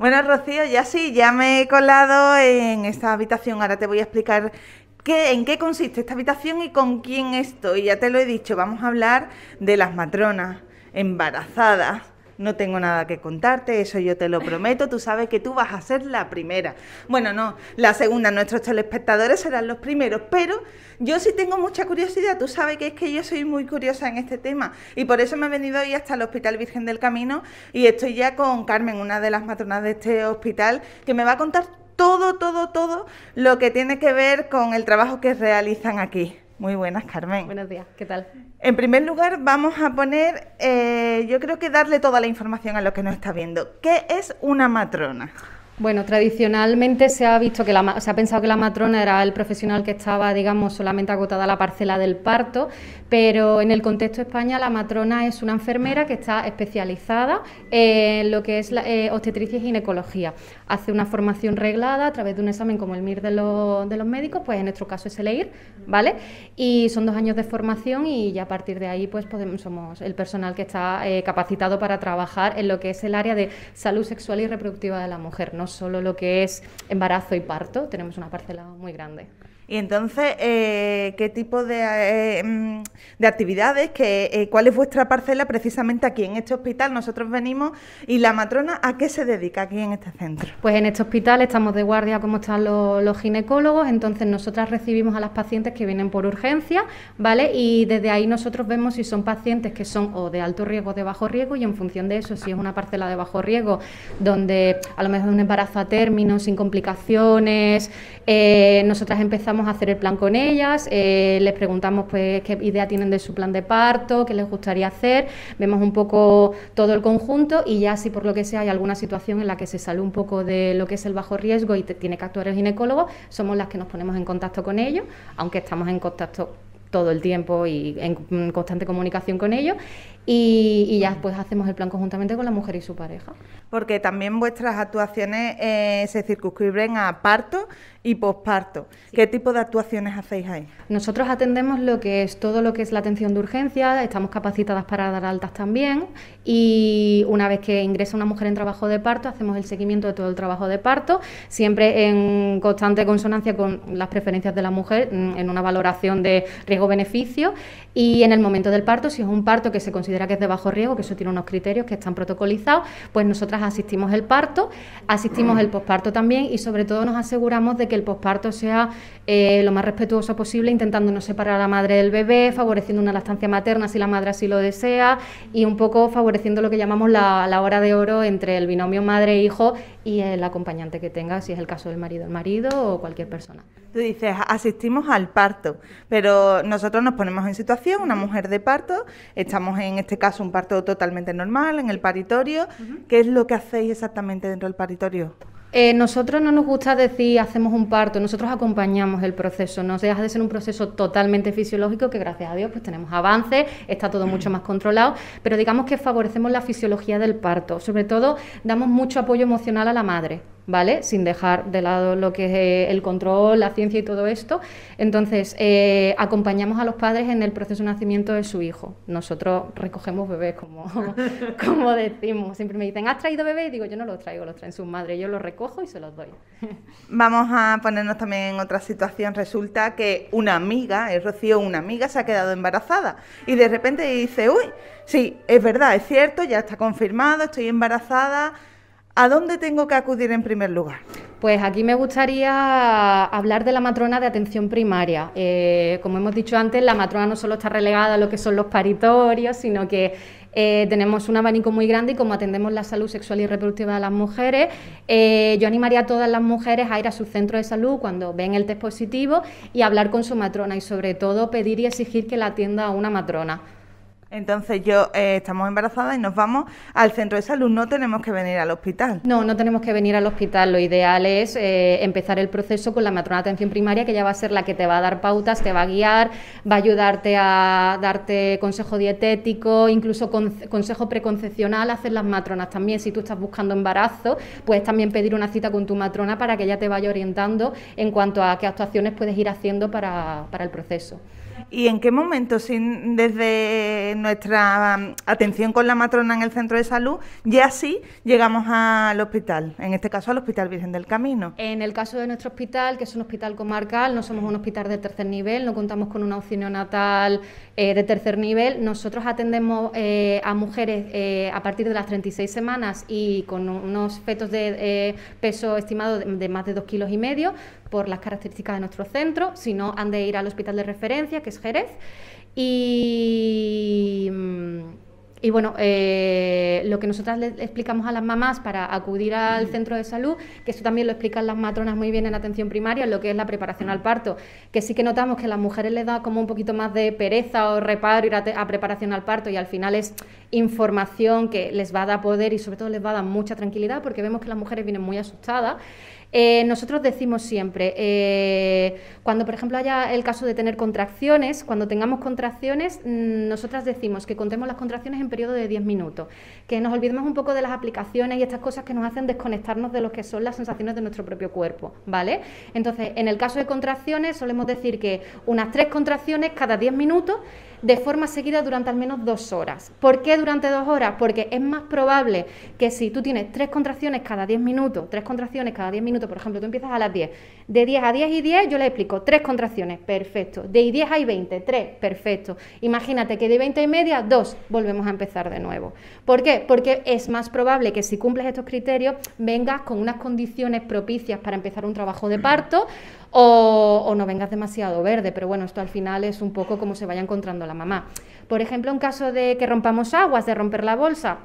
Bueno, Rocío, ya sí, ya me he colado en esta habitación. Ahora te voy a explicar ¿Qué, en qué consiste esta habitación y con quién estoy. Ya te lo he dicho, vamos a hablar de las matronas embarazadas, no tengo nada que contarte, eso yo te lo prometo, tú sabes que tú vas a ser la primera. Bueno, no, la segunda, nuestros telespectadores serán los primeros, pero yo sí tengo mucha curiosidad, tú sabes que es que yo soy muy curiosa en este tema y por eso me he venido hoy hasta el Hospital Virgen del Camino y estoy ya con Carmen, una de las matronas de este hospital, que me va a contar todo, todo, todo lo que tiene que ver con el trabajo que realizan aquí. Muy buenas, Carmen. Buenos días, ¿qué tal? En primer lugar, vamos a poner, eh, yo creo que darle toda la información a lo que nos está viendo. ¿Qué es una matrona? Bueno, tradicionalmente se ha visto que la, se ha pensado que la matrona era el profesional que estaba, digamos, solamente agotada la parcela del parto, pero en el contexto de España la matrona es una enfermera que está especializada en lo que es la, eh, obstetricia y ginecología. Hace una formación reglada a través de un examen como el MIR de, los, médicos, pues en nuestro caso es el EIR, ¿vale? Y son dos años de formación y ya a partir de ahí, pues somos el personal que está eh, capacitado para trabajar en lo que es el área de salud sexual y reproductiva de la mujer, no solo lo que es embarazo y parto, tenemos una parcela muy grande. Y entonces, eh, ¿qué tipo de, eh, mm, actividades? Que, eh, ¿Cuál es vuestra parcela precisamente aquí en este hospital? Nosotros venimos y la matrona, ¿a qué se dedica aquí en este centro? Pues en este hospital estamos de guardia como están los, ginecólogos, entonces nosotras recibimos a las pacientes que vienen por urgencia, ¿vale? Y desde ahí nosotros vemos si son pacientes que son o de alto riesgo o de bajo riesgo y en función de eso, si es una parcela de bajo riesgo, donde a lo mejor un embarazo a término, sin complicaciones, nosotras empezamos a hacer el plan con ellas, eh, les preguntamos pues qué idea tienen de su plan de parto, qué les gustaría hacer, vemos un poco todo el conjunto y ya si por lo que sea hay alguna situación en la que se sale un poco de lo que es el bajo riesgo y tiene que actuar el ginecólogo, somos las que nos ponemos en contacto con ellos, aunque estamos en contacto todo el tiempo y en constante comunicación con ellos y, ya pues hacemos el plan conjuntamente con la mujer y su pareja. Porque también vuestras actuaciones eh, se circunscriben a parto y posparto. ¿Qué tipo de actuaciones hacéis ahí? Nosotros atendemos lo que es todo lo que es la atención de urgencia, estamos capacitadas para dar altas también y una vez que ingresa una mujer en trabajo de parto hacemos el seguimiento de todo el trabajo de parto, siempre en constante consonancia con las preferencias de la mujer, mm, en una valoración de riesgo-beneficio y en el momento del parto, si es un parto que se considera considera que es de bajo riesgo, que eso tiene unos criterios que están protocolizados, pues nosotras asistimos el parto, asistimos el posparto también y sobre todo nos aseguramos de que el posparto sea eh, lo más respetuoso posible, intentando no separar a la madre del bebé, favoreciendo una lactancia materna si la madre así lo desea y un poco favoreciendo lo que llamamos la, hora de oro entre el binomio madre-hijo y el acompañante que tenga, si es el caso del marido, el marido o cualquier persona. Tú dices, asistimos al parto, pero nosotros nos ponemos en situación, una mujer de parto, estamos en este caso un parto totalmente normal, en el paritorio. ¿Qué es lo que hacéis exactamente dentro del paritorio? Eh, nosotros no nos gusta decir hacemos un parto, nosotros acompañamos el proceso, no se deja de ser un proceso totalmente fisiológico que gracias a Dios pues tenemos avances, está todo mucho mm. más controlado, pero digamos que favorecemos la fisiología del parto, sobre todo damos mucho apoyo emocional a la madre. ¿vale? Sin dejar de lado lo que es eh, el control, la ciencia y todo esto. Entonces, eh, acompañamos a los padres en el proceso de nacimiento de su hijo. Nosotros recogemos bebés, como, como decimos. Siempre me dicen, ¿has traído bebés? Y digo, yo no los traigo, los traen sus madres. Yo los recojo y se los doy. Vamos a ponernos también en otra situación. Resulta que una amiga, es Rocío, una amiga, se ha quedado embarazada. Y de repente dice, uy, sí, es verdad, es cierto, ya está confirmado, estoy embarazada ¿A dónde tengo que acudir en primer lugar? Pues aquí me gustaría hablar de la matrona de atención primaria. Eh, como hemos dicho antes, la matrona no solo está relegada a lo que son los paritorios, sino que eh, tenemos un abanico muy grande y como atendemos la salud sexual y reproductiva de las mujeres, eh, yo animaría a todas las mujeres a ir a su centro de salud cuando ven el test positivo y hablar con su matrona y sobre todo pedir y exigir que la atienda una matrona. Entonces yo eh, estamos embarazadas y nos vamos al centro de salud, no tenemos que venir al hospital. No, no tenemos que venir al hospital, lo ideal es eh, empezar el proceso con la matrona de atención primaria, que ya va a ser la que te va a dar pautas, te va a guiar, va a ayudarte a darte consejo dietético, incluso consejo preconcepcional, hacer las matronas también, si tú estás buscando embarazo, puedes también pedir una cita con tu matrona para que ella te vaya orientando en cuanto a qué actuaciones puedes ir haciendo para el proceso. ¿Y en qué momento, sin, desde nuestra mm, atención con la matrona en el centro de salud, ya sí llegamos al hospital? En este caso, al Hospital Virgen del Camino. En el caso de nuestro hospital, que es un hospital comarcal, no somos un hospital de tercer nivel, no contamos con una auxilio natal eh, de tercer nivel. Nosotros atendemos eh, a mujeres eh, a partir de las 36 semanas y con unos fetos de peso estimado de, más de dos kilos y medio por las características de nuestro centro, si no han de ir al hospital de referencia, que es Jerez. Y, mm, y bueno, eh, lo que nosotras le explicamos a las mamás para acudir al centro de salud, que esto también lo explican las matronas muy bien en atención primaria, lo que es la preparación al parto, que sí que notamos que a las mujeres les da como un poquito más de pereza o reparo ir a preparación al parto y al final es información que les va a dar poder y sobre todo les va a dar mucha tranquilidad porque vemos que las mujeres vienen muy asustadas. Eh, nosotros decimos siempre, eh, cuando por ejemplo haya el caso de tener contracciones, cuando tengamos contracciones, mm, nosotras decimos que contemos las contracciones en periodo de 10 minutos, que nos olvidemos un poco de las aplicaciones y estas cosas que nos hacen desconectarnos de lo que son las sensaciones de nuestro propio cuerpo, ¿vale? Entonces, en el caso de contracciones, solemos decir que unas tres contracciones cada 10 minutos de forma seguida durante al menos dos horas. ¿Por qué durante dos horas? Porque es más probable que si tú tienes tres contracciones cada diez minutos, tres contracciones cada diez minutos, por ejemplo, tú empiezas a las diez, de diez a diez y diez, yo le explico tres contracciones, perfecto, de diez a veinte, tres, perfecto. Imagínate que de veinte y media, dos, volvemos a empezar de nuevo. ¿Por qué? Porque es más probable que si cumples estos criterios vengas con unas condiciones propicias para empezar un trabajo de parto o, no vengas demasiado verde, pero bueno, esto al final es un poco como se vaya encontrando la mamá. Por ejemplo, en caso de que rompamos aguas, de romper la bolsa,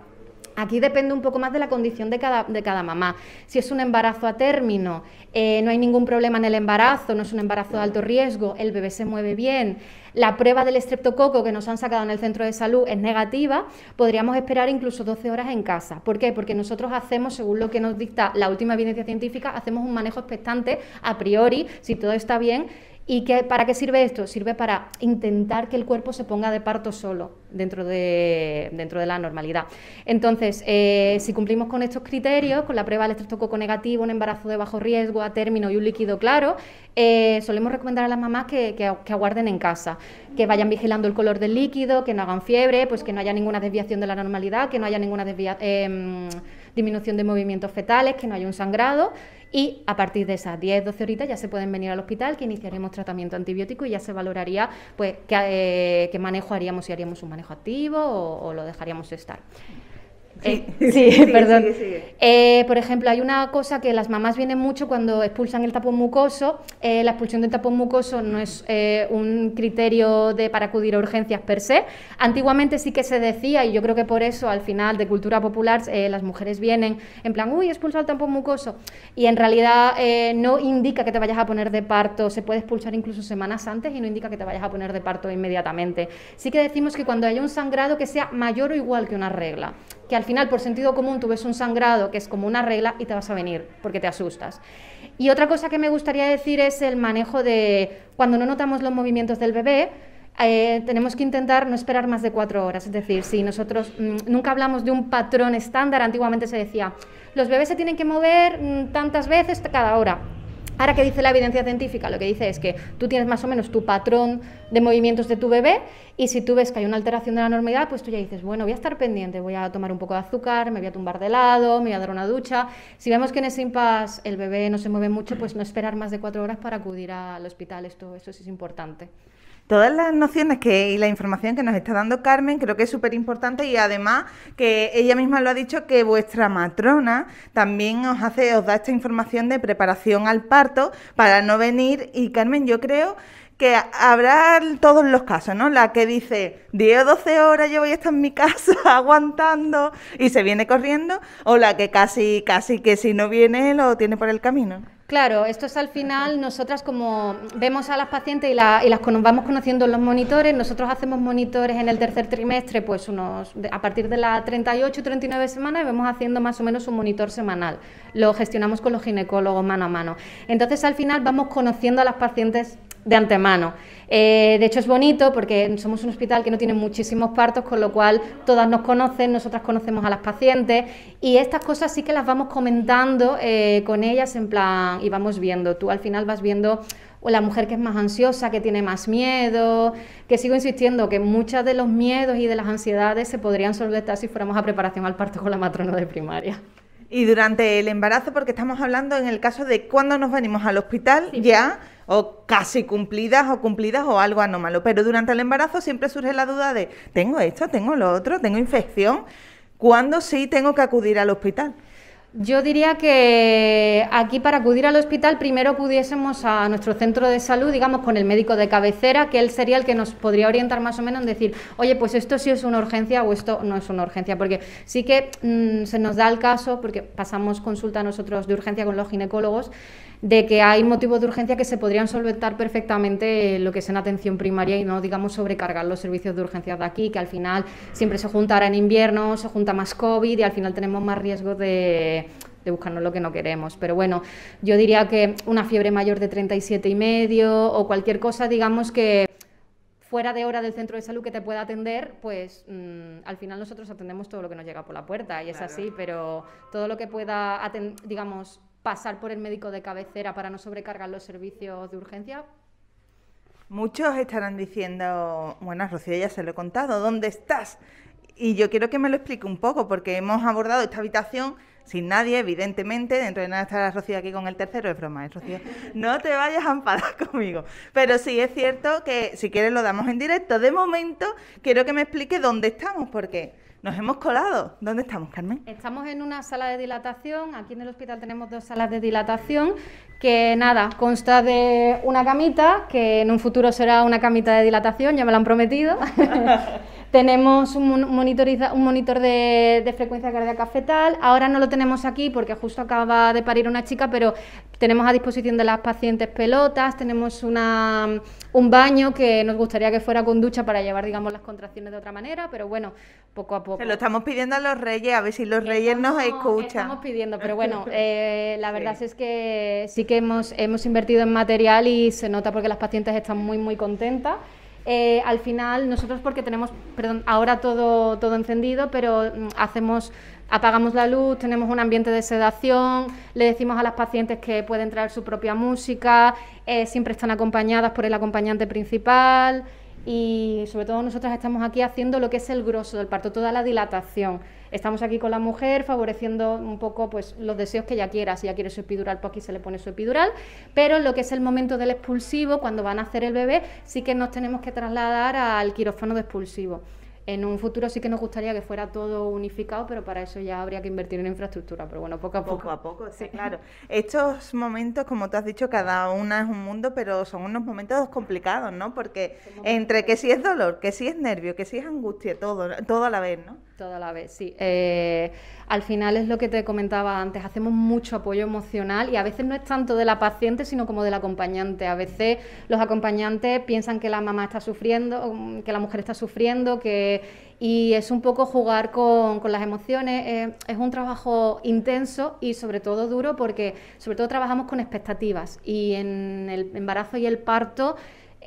Aquí depende un poco más de la condición de cada, mamá. Si es un embarazo a término, eh, no hay ningún problema en el embarazo, no es un embarazo de alto riesgo, el bebé se mueve bien, la prueba del estreptococo que nos han sacado en el centro de salud es negativa, podríamos esperar incluso 12 horas en casa. ¿Por qué? Porque nosotros hacemos, según lo que nos dicta la última evidencia científica, hacemos un manejo expectante a priori, si todo está bien, ¿Y qué, para qué sirve esto? Sirve para intentar que el cuerpo se ponga de parto solo dentro de, dentro de la normalidad. Entonces, eh, si cumplimos con estos criterios, con la prueba del estreptococo negativo, un embarazo de bajo riesgo, a término y un líquido claro, eh, solemos recomendar a las mamás que, aguarden en casa, que vayan vigilando el color del líquido, que no hagan fiebre, pues que no haya ninguna desviación de la normalidad, que no haya ninguna desviación... Em, disminución de movimientos fetales, que no haya un sangrado y a partir de esas 10-12 horitas ya se pueden venir al hospital, que iniciaremos tratamiento antibiótico y ya se valoraría pues eh, qué, manejo haríamos, si haríamos un manejo activo o, o lo dejaríamos estar. Eh, sí, perdón. Eh, por ejemplo, hay una cosa que las mamás vienen mucho cuando expulsan el tapón mucoso. Eh, la expulsión del tapón mucoso no es un criterio de, para acudir a urgencias per se. Antiguamente sí que se decía, y yo creo que por eso al final de cultura popular las mujeres vienen en plan, uy, expulsado el tapón mucoso. Y en realidad no indica que te vayas a poner de parto. Se puede expulsar incluso semanas antes y no indica que te vayas a poner de parto inmediatamente. Sí que decimos que cuando haya un sangrado que sea mayor o igual que una regla que al final por sentido común tú ves un sangrado que es como una regla y te vas a venir porque te asustas. Y otra cosa que me gustaría decir es el manejo de cuando no notamos los movimientos del bebé, eh, tenemos que intentar no esperar más de cuatro horas. Es decir, si nosotros mm, nunca hablamos de un patrón estándar, antiguamente se decía, los bebés se tienen que mover mm, tantas veces cada hora. Ahora que dice la evidencia científica, lo que dice es que tú tienes más o menos tu patrón de movimientos de tu bebé y si tú ves que hay una alteración de la normalidad, pues tú ya dices, bueno, voy a estar pendiente, voy a tomar un poco de azúcar, me voy a tumbar de lado, me voy a dar una ducha. Si vemos que en ese impasse el bebé no se mueve mucho, pues no esperar más de cuatro horas para acudir al hospital, esto, esto sí es importante todas las nociones que, y la información que nos está dando Carmen creo que es súper importante y además que ella misma lo ha dicho que vuestra matrona también os hace, os da esta información de preparación al parto para no venir y Carmen yo creo que habrá todos los casos, ¿no? La que dice 10 o 12 horas yo voy a estar en mi casa aguantando y se viene corriendo, o la que casi, casi que si no viene lo tiene por el camino. Claro, esto es al final, nosotras como vemos a las pacientes y, las vamos conociendo en los monitores, nosotros hacemos monitores en el tercer trimestre, pues unos a partir de las 38 39 semanas y vamos haciendo más o menos un monitor semanal. Lo gestionamos con los ginecólogos mano a mano. Entonces al final vamos conociendo a las pacientes de antemano. Eh, de hecho es bonito porque somos un hospital que no tiene muchísimos partos, con lo cual todas nos conocen, nosotras conocemos a las pacientes y estas cosas sí que las vamos comentando eh, con ellas en plan y vamos viendo. Tú al final vas viendo la mujer que es más ansiosa, que tiene más miedo, que sigo insistiendo que muchos de los miedos y de las ansiedades se podrían solventar si fuéramos a preparación al parto con la matrona de primaria. Y durante el embarazo, porque estamos hablando en el caso de cuando nos venimos al hospital, ya o casi cumplidas o cumplidas o algo anómalo. Pero durante el embarazo siempre surge la duda de, tengo esto, tengo lo otro, tengo infección, ¿cuándo sí tengo que acudir al hospital? Yo diría que aquí para acudir al hospital primero acudiésemos a nuestro centro de salud, digamos con el médico de cabecera, que él sería el que nos podría orientar más o menos en decir, oye, pues esto sí es una urgencia o esto no es una urgencia, porque sí que mm, se nos da el caso, porque pasamos consulta nosotros de urgencia con los ginecólogos, de que hay motivos de urgencia que se podrían solventar perfectamente eh, lo que es en atención primaria y no, digamos, sobrecargar los servicios de urgencia de aquí, que al final siempre se juntará en invierno, se junta más COVID y al final tenemos más riesgo de, de buscarnos lo que no queremos. Pero bueno, yo diría que una fiebre mayor de 37 y medio o cualquier cosa, digamos que fuera de hora del centro de salud que te pueda atender, pues mm, al final nosotros atendemos todo lo que nos llega por la puerta y es así, pero todo lo que pueda, digamos, pasar por el médico de cabecera para no sobrecargar los servicios de urgencia? Muchos estarán diciendo, bueno, Rocío ya se lo he contado, ¿dónde estás? Y yo quiero que me lo explique un poco, porque hemos abordado esta habitación sin nadie, evidentemente. Dentro de nada estará Rocío aquí con el tercero, es broma, ¿eh, Rocío. No te vayas a amparar conmigo. Pero sí es cierto que si quieres lo damos en directo. De momento, quiero que me explique dónde estamos, porque nos hemos colado. ¿Dónde estamos, Carmen? Estamos en una sala de dilatación. Aquí en el hospital tenemos dos salas de dilatación que nada, consta de una camita, que en un futuro será una camita de dilatación, ya me lo han prometido. Tenemos un, un monitor de, frecuencia cardíaca fetal. Ahora no lo tenemos aquí porque justo acaba de parir una chica, pero tenemos a disposición de las pacientes pelotas, tenemos una, un baño que nos gustaría que fuera con ducha para llevar, digamos, las contracciones de otra manera, pero bueno, poco a poco. Se lo estamos pidiendo a los reyes, a ver si los reyes nos escuchan. Estamos pidiendo, pero bueno, eh, la verdad es que sí que hemos, hemos invertido en material y se nota porque las pacientes están muy, muy contentas. Eh, al final nosotros porque tenemos, ahora todo, todo encendido, pero mm, hacemos, apagamos la luz, tenemos un ambiente de sedación, le decimos a las pacientes que pueden traer su propia música, eh, siempre están acompañadas por el acompañante principal y sobre todo nosotros estamos aquí haciendo lo que es el grosso del parto, toda la dilatación estamos aquí con la mujer favoreciendo un poco pues, los deseos que ella quiera. Si ella quiere su epidural, pues aquí se le pone su epidural. Pero lo que es el momento del expulsivo, cuando van a hacer el bebé, sí que nos tenemos que trasladar al quirófano de expulsivo. En un futuro sí que nos gustaría que fuera todo unificado, pero para eso ya habría que invertir en infraestructura. Pero bueno, poco a poco. a poco, sí, claro. Estos momentos, como tú has dicho, cada una es un mundo, pero son unos momentos complicados, ¿no? Porque entre que sí es dolor, que sí es nervio, que sí es angustia, todo a la vez, ¿no? Toda la vez, sí. Eh, al final es lo que te comentaba antes, hacemos mucho apoyo emocional y a veces no es tanto de la paciente, sino como del acompañante. A veces los acompañantes piensan que la mamá está sufriendo, que la mujer está sufriendo, que y es un poco jugar con, las emociones. Eh, es un trabajo intenso y sobre todo duro porque sobre todo trabajamos con expectativas y en el embarazo y el parto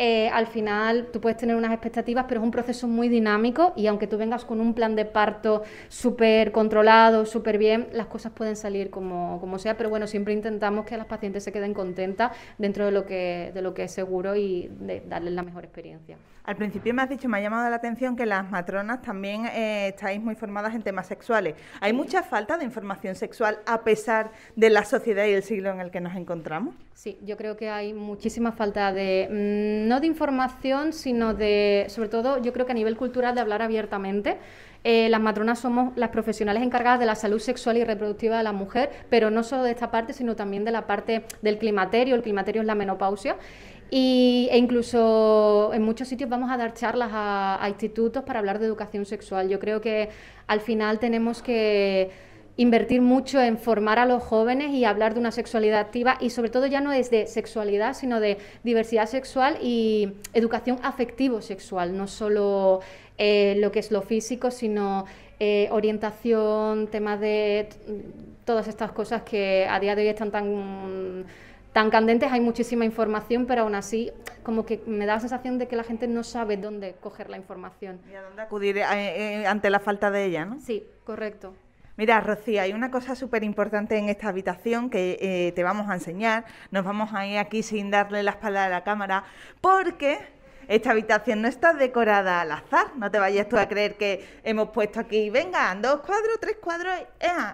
eh, al final tú puedes tener unas expectativas, pero es un proceso muy dinámico y aunque tú vengas con un plan de parto súper controlado, súper bien, las cosas pueden salir como, sea, pero bueno, siempre intentamos que las pacientes se queden contentas dentro de lo que, de lo que es seguro y de darles la mejor experiencia. Al principio me has dicho, me ha llamado la atención que las matronas también eh, estáis muy formadas en temas sexuales. Hay mucha falta de información sexual a pesar de la sociedad y el siglo en el que nos encontramos. Sí, yo creo que hay muchísima falta de... Mm, no de información, sino de, sobre todo, yo creo que a nivel cultural, de hablar abiertamente. Eh, las matronas somos las profesionales encargadas de la salud sexual y reproductiva de la mujer, pero no solo de esta parte, sino también de la parte del climaterio. El climaterio es la menopausia. Y, e incluso en muchos sitios vamos a dar charlas a institutos para hablar de educación sexual. Yo creo que al final tenemos que invertir mucho en formar a los jóvenes y hablar de una sexualidad activa y sobre todo ya no es de sexualidad, sino de diversidad sexual y educación afectivo-sexual, no solo eh, lo que es lo físico, sino eh, orientación, temas de mm, todas estas cosas que a día de hoy están tan tan candentes, hay muchísima información, pero aún así como que me da la sensación de que la gente no sabe dónde coger la información. Y a dónde acudir eh, ante la falta de ella, ¿no? Sí, correcto. Mira, Rocía, hay una cosa súper importante en esta habitación que eh, te vamos a enseñar. Nos vamos a ir aquí sin darle la espalda a la cámara porque esta habitación no está decorada al azar. No te vayas tú a creer que hemos puesto aquí, venga, dos cuadros, tres cuadros,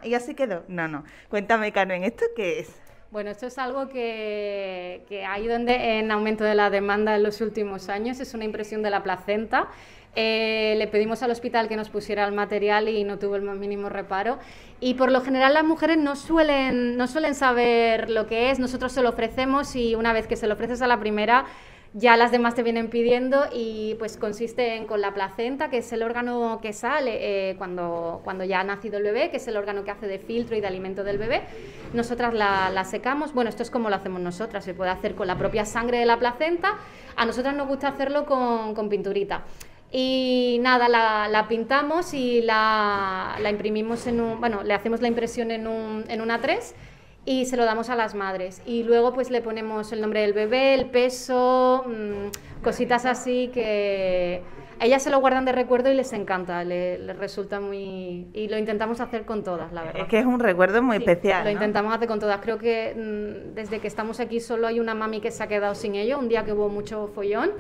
y así quedó. No, no. Cuéntame, Carmen, ¿esto qué es? Bueno, esto es algo que, que donde en aumento de la demanda en los últimos años. Es una impresión de la placenta eh, le pedimos al hospital que nos pusiera el material y no tuvo el más mínimo reparo. Y por lo general las mujeres no suelen, no suelen saber lo que es, nosotros se lo ofrecemos y una vez que se lo ofreces a la primera, ya las demás te vienen pidiendo y pues consiste en con la placenta, que es el órgano que sale eh, cuando, cuando ya ha nacido el bebé, que es el órgano que hace de filtro y de alimento del bebé. Nosotras la, la, secamos, bueno, esto es como lo hacemos nosotras, se puede hacer con la propia sangre de la placenta, a nosotras nos gusta hacerlo con, con pinturita. Y nada, la, pintamos y la, imprimimos en un. Bueno, le hacemos la impresión en, un, en una 3 y se lo damos a las madres. Y luego pues le ponemos el nombre del bebé, el peso, mm, cositas así que ellas se lo guardan de recuerdo y les encanta, les, resulta muy... Y lo intentamos hacer con todas, la verdad. Es que es un recuerdo muy especial. Lo intentamos hacer con todas. Creo que mm, desde que estamos aquí solo hay una mami que se ha quedado sin ello, un día que hubo mucho follón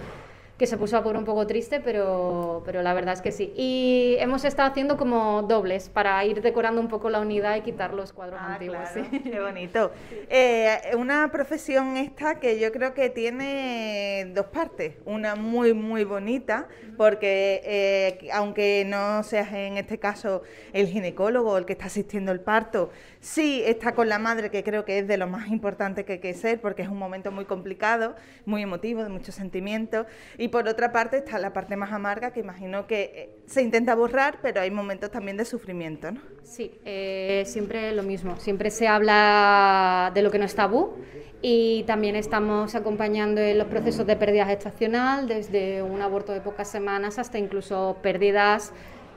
que se puso a por un poco triste, pero, la verdad es que sí. Y hemos estado haciendo como dobles para ir decorando un poco la unidad y quitar los cuadros ah, antiguos. ¿sí? Qué bonito. Eh, una profesión esta que yo creo que tiene dos partes. Una muy, muy bonita, porque eh, aunque no seas en este caso el ginecólogo el que está asistiendo el parto, Sí, está con la madre, que creo que es de lo más importante que hay que ser, porque es un momento muy complicado, muy emotivo, de muchos sentimientos. Y por otra parte está la parte más amarga, que imagino que eh, se intenta borrar, pero hay momentos también de sufrimiento, ¿no? Sí, eh, siempre lo mismo. Siempre se habla de lo que no es tabú y también estamos acompañando en los procesos de pérdida gestacional, desde un aborto de pocas semanas hasta incluso pérdidas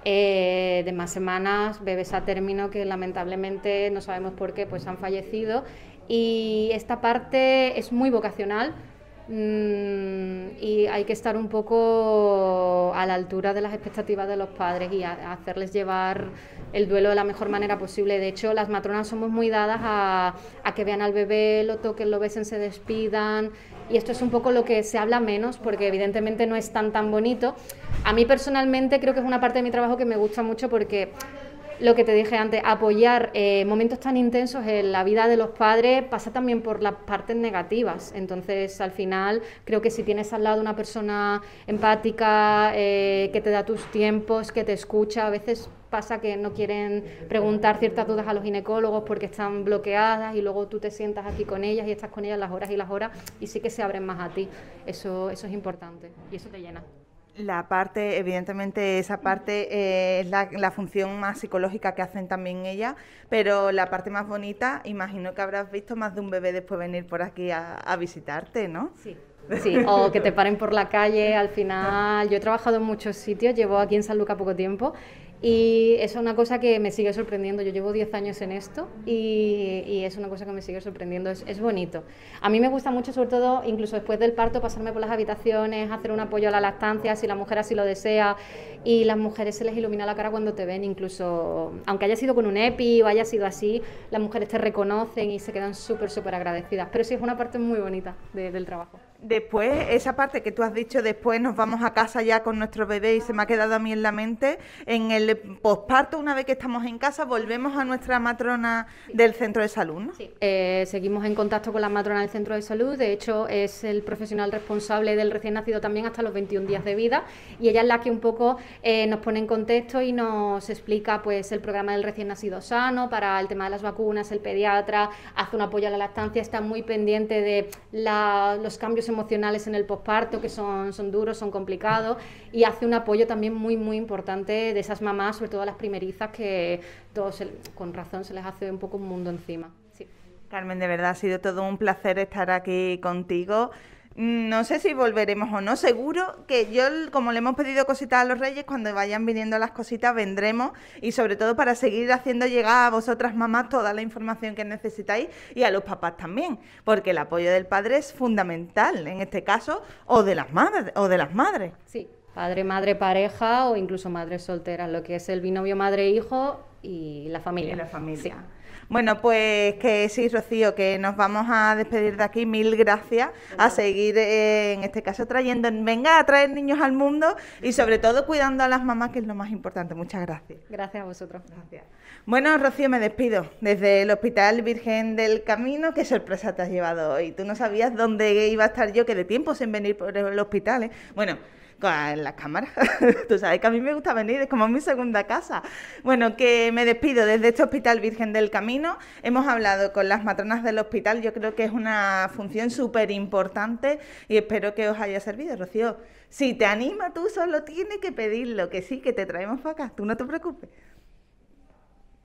eh, de más semanas, bebés a término que lamentablemente no sabemos por qué, pues han fallecido. Y esta parte es muy vocacional mm, y hay que estar un poco a la altura de las expectativas de los padres y hacerles llevar el duelo de la mejor manera posible. De hecho, las matronas somos muy dadas a, a que vean al bebé, lo toquen, lo besen, se despidan. Y esto es un poco lo que se habla menos porque evidentemente no es tan tan bonito a mí personalmente creo que es una parte de mi trabajo que me gusta mucho porque lo que te dije antes, apoyar eh, momentos tan intensos en la vida de los padres pasa también por las partes negativas. Entonces, al final, creo que si tienes al lado una persona empática, eh, que te da tus tiempos, que te escucha, a veces pasa que no quieren preguntar ciertas dudas a los ginecólogos porque están bloqueadas y luego tú te sientas aquí con ellas y estás con ellas las horas y las horas y sí que se abren más a ti. Eso, eso es importante y eso te llena. La parte, evidentemente, esa parte eh, es la, función más psicológica que hacen también ella pero la parte más bonita, imagino que habrás visto más de un bebé después venir por aquí a, visitarte, ¿no? Sí. Sí, o que te paren por la calle, al final yo he trabajado en muchos sitios, llevo aquí en San Luca poco tiempo y es una cosa que me sigue sorprendiendo. Yo llevo 10 años en esto y, es una cosa que me sigue sorprendiendo. Es, bonito. A mí me gusta mucho, sobre todo, incluso después del parto, pasarme por las habitaciones, hacer un apoyo a la lactancia, si la mujer así lo desea. Y las mujeres se les ilumina la cara cuando te ven, incluso, aunque haya sido con un EPI o haya sido así, las mujeres te reconocen y se quedan súper, súper agradecidas. Pero sí, es una parte muy bonita del trabajo. Después, esa parte que tú has dicho, después nos vamos a casa ya con nuestro bebé y se me ha quedado a mí en la mente, en el posparto, una vez que estamos en casa, volvemos a nuestra matrona del centro de salud. Sí, eh, seguimos en contacto con la matrona del centro de salud, de hecho es el profesional responsable del recién nacido también hasta los 21 días de vida y ella es la que un poco eh, nos pone en contexto y nos explica pues el programa del recién nacido sano para el tema de las vacunas, el pediatra, hace un apoyo a la lactancia, está muy pendiente de los cambios emocionales en el posparto que son, son duros, son complicados y hace un apoyo también muy, muy importante de esas mamás, sobre todo las primerizas, que todos con razón se les hace un poco un mundo encima. Carmen, de verdad ha sido todo un placer estar aquí contigo. No sé si volveremos o no, seguro que yo, como le hemos pedido cositas a los reyes, cuando vayan viniendo las cositas vendremos y sobre todo para seguir haciendo llegar a vosotras mamás toda la información que necesitáis y a los papás también, porque el apoyo del padre es fundamental en este caso o de las madres o de las madres. Sí, padre, madre, pareja o incluso madres solteras, lo que es el binomio madre-hijo y la familia. Y la familia. Bueno, pues que sí, Rocío, que nos vamos a despedir de aquí. Mil gracias a seguir, eh, en este caso, trayendo, venga a traer niños al mundo y sobre todo cuidando a las mamás, que es lo más importante. Muchas gracias. Gracias a vosotros. Gracias. Bueno, Rocío, me despido desde el Hospital Virgen del Camino. Qué sorpresa te has llevado hoy. Tú no sabías dónde iba a estar yo, que de tiempo sin venir por el hospital. ¿eh? Bueno con las cámaras. Tú sabes que a mí me gusta venir, es como mi segunda casa. Bueno, que me despido desde este Hospital Virgen del Camino. Hemos hablado con las matronas del hospital, yo creo que es una función súper importante y espero que os haya servido, Rocío. Si te anima, tú solo tienes que pedirlo, que sí, que te traemos para acá, tú no te preocupes.